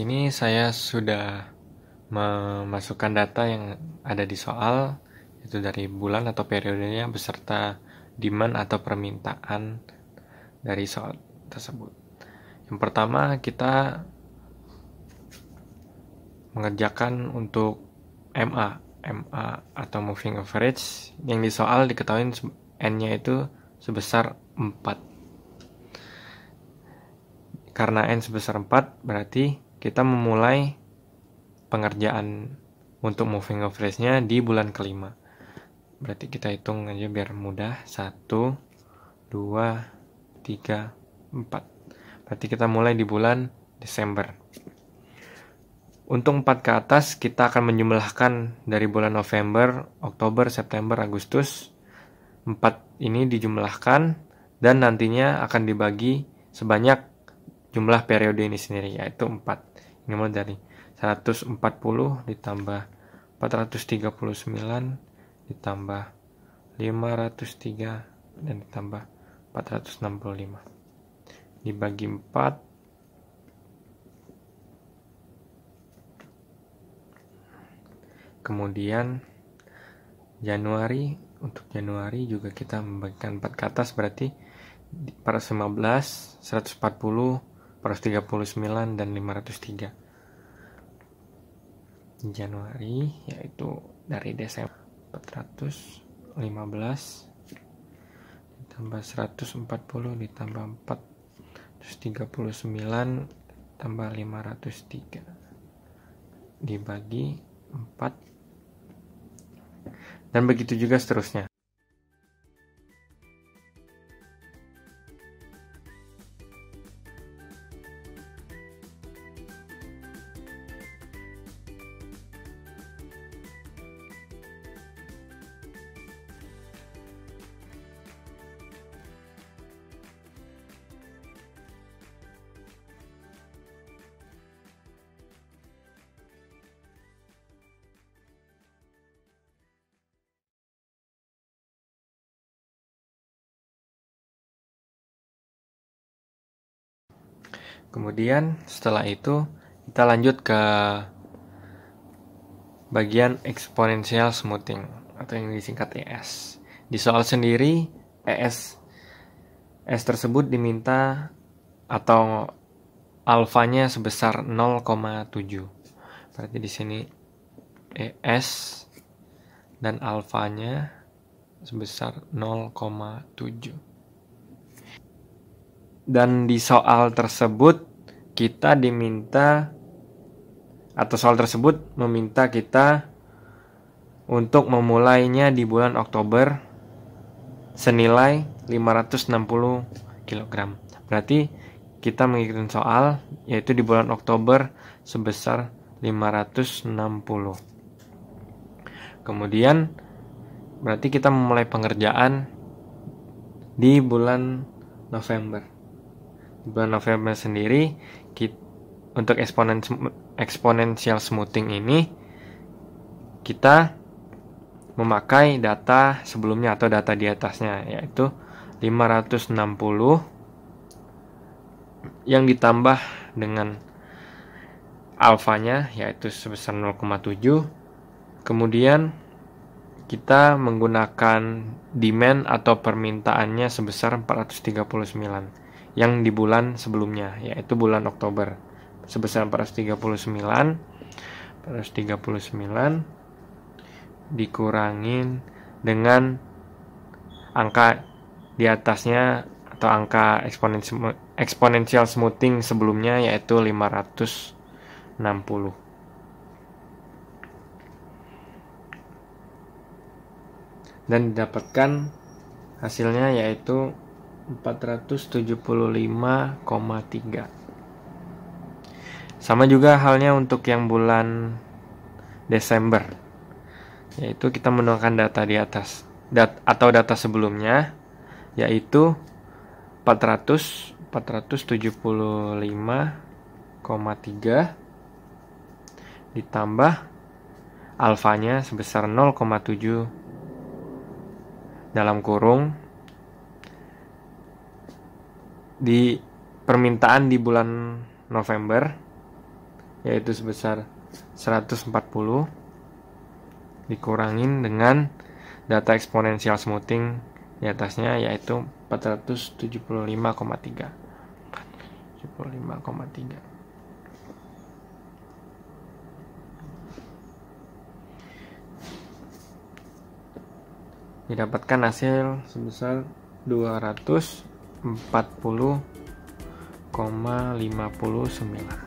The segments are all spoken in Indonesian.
sini saya sudah memasukkan data yang ada di soal, itu dari bulan atau periodenya beserta demand atau permintaan dari soal tersebut. Yang pertama kita mengerjakan untuk MA, MA atau moving average yang di soal diketahui N-nya itu sebesar 4. Karena N sebesar 4 berarti kita memulai pengerjaan untuk moving average-nya di bulan kelima. Berarti kita hitung aja biar mudah. 1, 2, 3, 4. Berarti kita mulai di bulan Desember. Untuk empat ke atas, kita akan menjumlahkan dari bulan November, Oktober, September, Agustus. Empat ini dijumlahkan dan nantinya akan dibagi sebanyak jumlah periode ini sendiri, yaitu empat ini mau dari 140 ditambah 439 ditambah 503 dan ditambah 465 dibagi 4 kemudian Januari untuk Januari juga kita membagikan 4 ke atas berarti 415, 140, 439 dan 503. Januari yaitu dari Desember 415 ditambah 140 ditambah 439 tambah 503 dibagi 4 dan begitu juga seterusnya Kemudian setelah itu kita lanjut ke bagian exponential smoothing atau yang disingkat ES. Di soal sendiri ES e S tersebut diminta atau alfanya sebesar 0,7. Berarti di sini ES dan alfanya sebesar 0,7. Dan di soal tersebut kita diminta atau soal tersebut meminta kita untuk memulainya di bulan Oktober senilai 560 kg. Berarti kita mengikuti soal yaitu di bulan Oktober sebesar 560. Kemudian berarti kita memulai pengerjaan di bulan November bulan November sendiri kita, untuk eksponen eksponensial smoothing ini kita memakai data sebelumnya atau data di atasnya yaitu 560 yang ditambah dengan alfanya yaitu sebesar 0,7 kemudian kita menggunakan demand atau permintaannya sebesar 439 yang di bulan sebelumnya yaitu bulan Oktober sebesar 439 439 dikurangin dengan angka di atasnya atau angka eksponensial smoothing sebelumnya yaitu 560 dan didapatkan hasilnya yaitu 475,3. Sama juga halnya untuk yang bulan Desember. Yaitu kita menuangkan data di atas dat atau data sebelumnya yaitu 400 475,3 ditambah alfanya sebesar 0,7 dalam kurung di permintaan di bulan November yaitu sebesar 140 dikurangin dengan data eksponensial smoothing di atasnya yaitu 475,3 475,3 didapatkan hasil sebesar 200 empat puluh lima sembilan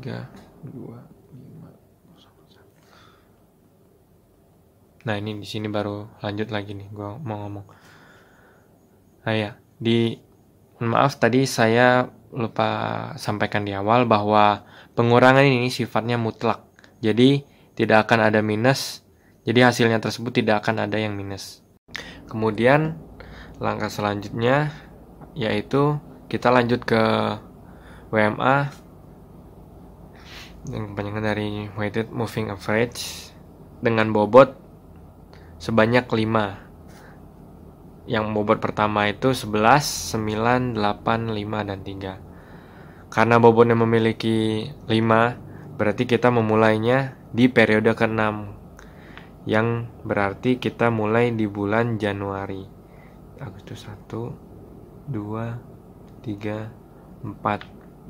tiga dua lima nah ini di sini baru lanjut lagi nih gue mau ngomong nah ya di maaf tadi saya lupa sampaikan di awal bahwa pengurangan ini sifatnya mutlak jadi tidak akan ada minus jadi hasilnya tersebut tidak akan ada yang minus kemudian langkah selanjutnya yaitu kita lanjut ke WMA yang kepanjangan dari weighted moving average dengan bobot sebanyak 5 yang bobot pertama itu 11, 9, 8, 5, dan 3 karena bobotnya memiliki 5 berarti kita memulainya di periode ke-6 yang berarti kita mulai di bulan Januari Agustus 1 2 3 4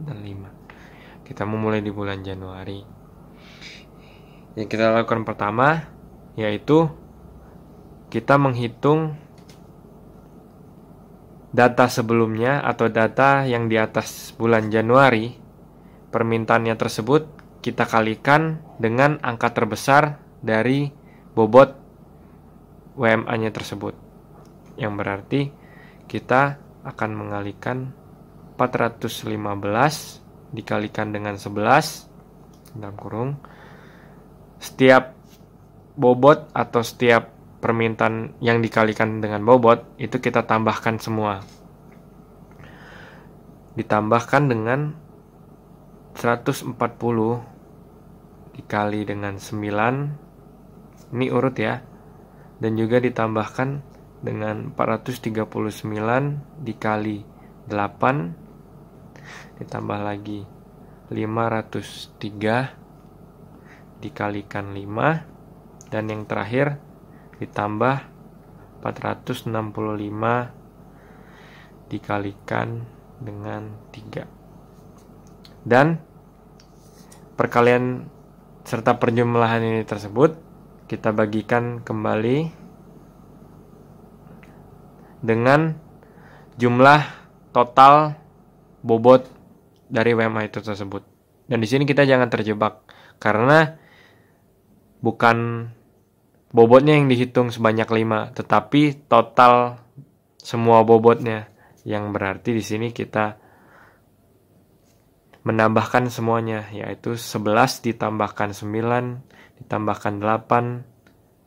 dan 5 kita memulai di bulan Januari. Yang kita lakukan pertama yaitu kita menghitung data sebelumnya atau data yang di atas bulan Januari permintaannya tersebut kita kalikan dengan angka terbesar dari bobot WMA-nya tersebut. Yang berarti kita akan mengalikan 415 dikalikan dengan 11 dalam kurung setiap bobot atau setiap permintaan yang dikalikan dengan bobot itu kita tambahkan semua ditambahkan dengan 140 dikali dengan 9 ini urut ya dan juga ditambahkan dengan 439 dikali 8 ditambah lagi 503 dikalikan 5 dan yang terakhir ditambah 465 dikalikan dengan 3 dan perkalian serta perjumlahan ini tersebut kita bagikan kembali dengan jumlah total bobot dari WMA itu tersebut. Dan di sini kita jangan terjebak karena bukan bobotnya yang dihitung sebanyak 5, tetapi total semua bobotnya yang berarti di sini kita menambahkan semuanya yaitu 11 ditambahkan 9 ditambahkan 8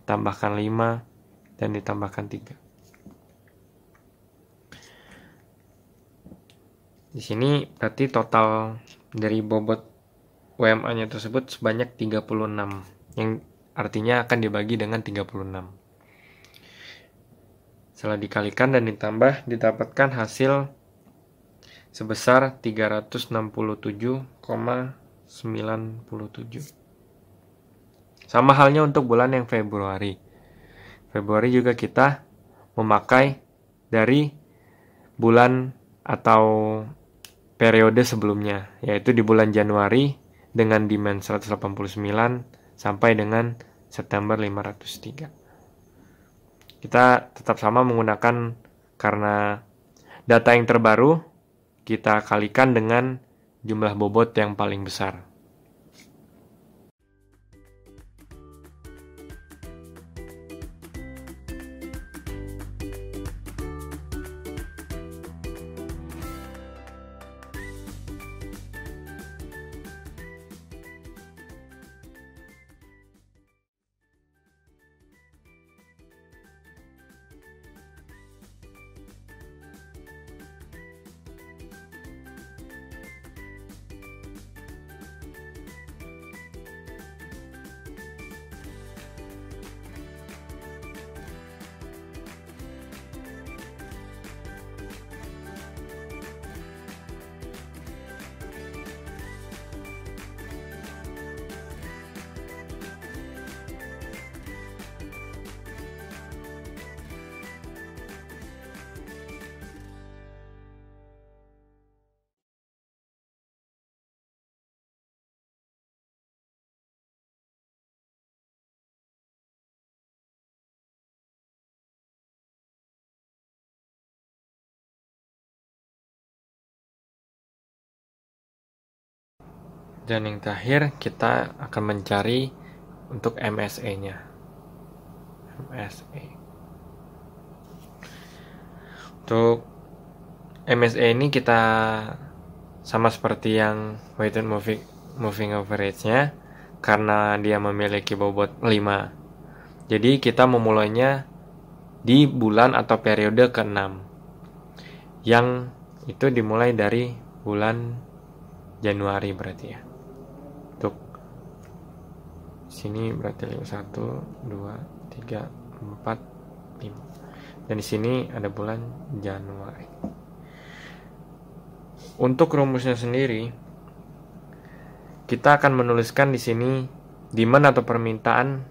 ditambahkan 5 dan ditambahkan 3. Di sini berarti total dari bobot WMA-nya tersebut sebanyak 36 yang artinya akan dibagi dengan 36. Setelah dikalikan dan ditambah, didapatkan hasil sebesar 367,97. Sama halnya untuk bulan yang Februari. Februari juga kita memakai dari bulan atau periode sebelumnya, yaitu di bulan Januari dengan demand 189 sampai dengan September 503. Kita tetap sama menggunakan karena data yang terbaru kita kalikan dengan jumlah bobot yang paling besar. Dan yang terakhir kita akan mencari untuk MSA-nya. MSA. Untuk MSA ini kita sama seperti yang weighted moving moving average-nya karena dia memiliki bobot 5. Jadi kita memulainya di bulan atau periode ke-6. Yang itu dimulai dari bulan Januari berarti ya sini berarti satu, 2 3 4 5 dan di sini ada bulan Januari untuk rumusnya sendiri kita akan menuliskan di sini demand atau permintaan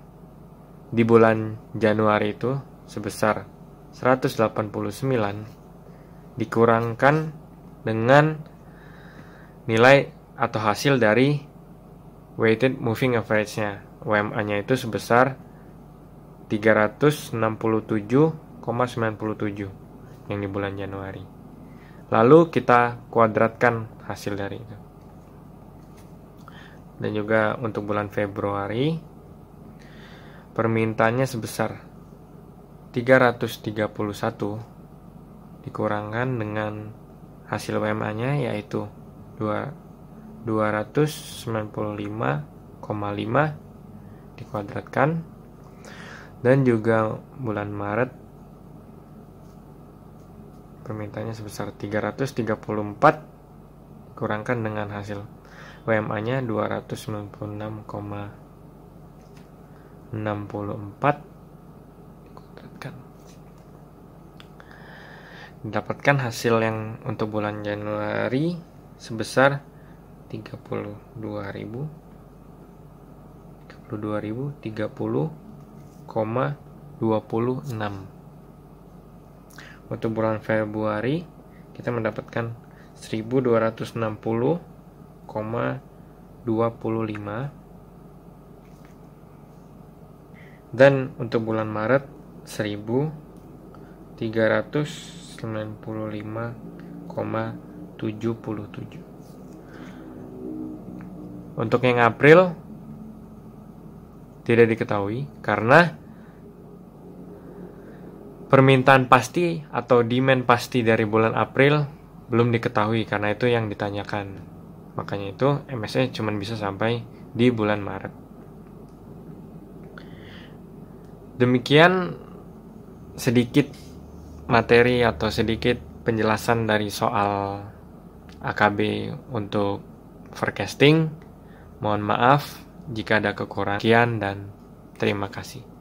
di bulan Januari itu sebesar 189 dikurangkan dengan nilai atau hasil dari weighted moving average-nya WMA-nya itu sebesar 367,97 yang di bulan Januari. Lalu kita kuadratkan hasil dari itu. Dan juga untuk bulan Februari permintaannya sebesar 331 dikurangkan dengan hasil WMA-nya yaitu 295,5 dikuadratkan dan juga bulan Maret permintaannya sebesar 334 kurangkan dengan hasil WMA nya 296,64 dapatkan hasil yang untuk bulan Januari sebesar 32.000 22.030,26 untuk bulan Februari kita mendapatkan 1260,25 dan untuk bulan Maret 1395,77 untuk yang April tidak diketahui karena permintaan pasti atau demand pasti dari bulan April belum diketahui karena itu yang ditanyakan. Makanya itu MSE cuma bisa sampai di bulan Maret. Demikian sedikit materi atau sedikit penjelasan dari soal AKB untuk forecasting. Mohon maaf jika ada kekurangan. Sekian dan terima kasih.